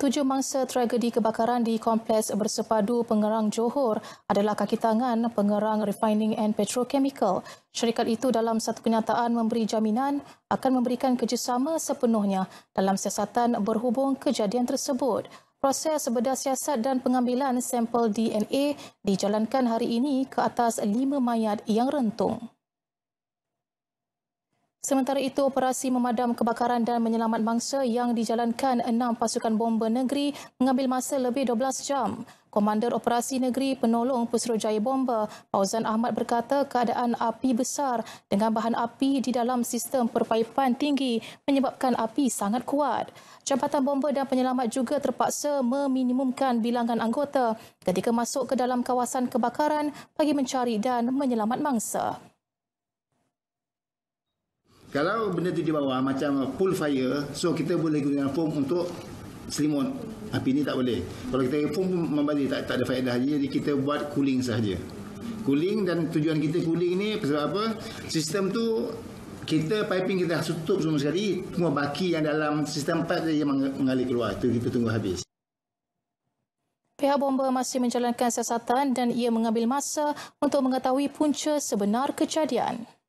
tujuh mangsa tragedi kebakaran di Kompleks Bersepadu Pengerang Johor adalah kaki tangan pengerang Refining and Petrochemical. Syarikat itu dalam satu kenyataan memberi jaminan akan memberikan kerjasama sepenuhnya dalam siasatan berhubung kejadian tersebut. Proses bedah siasat dan pengambilan sampel DNA dijalankan hari ini ke atas lima mayat yang rentung. Sementara itu, operasi memadam kebakaran dan menyelamat mangsa yang dijalankan enam pasukan bomba negeri mengambil masa lebih 12 jam. Komander Operasi Negeri Penolong Pesuruhjaya Bomba, Fauzan Ahmad berkata keadaan api besar dengan bahan api di dalam sistem perpaipan tinggi menyebabkan api sangat kuat. Jabatan Bomba dan Penyelamat juga terpaksa meminimumkan bilangan anggota ketika masuk ke dalam kawasan kebakaran bagi mencari dan menyelamat mangsa. Kalau benda tu di bawah macam pool fire, so kita boleh guna foam untuk selimut. Api ni tak boleh. Kalau kita foam pun membazir tak, tak ada faedah lagi. Jadi kita buat cooling sahaja. Cooling dan tujuan kita cooling ni sebab apa? Sistem tu kita piping kita tutup semua sekali. Semua baki yang dalam sistem pipe dia mengalir keluar. Itu kita tunggu habis. Pihak bomba masih menjalankan siasatan dan ia mengambil masa untuk mengetahui punca sebenar kejadian.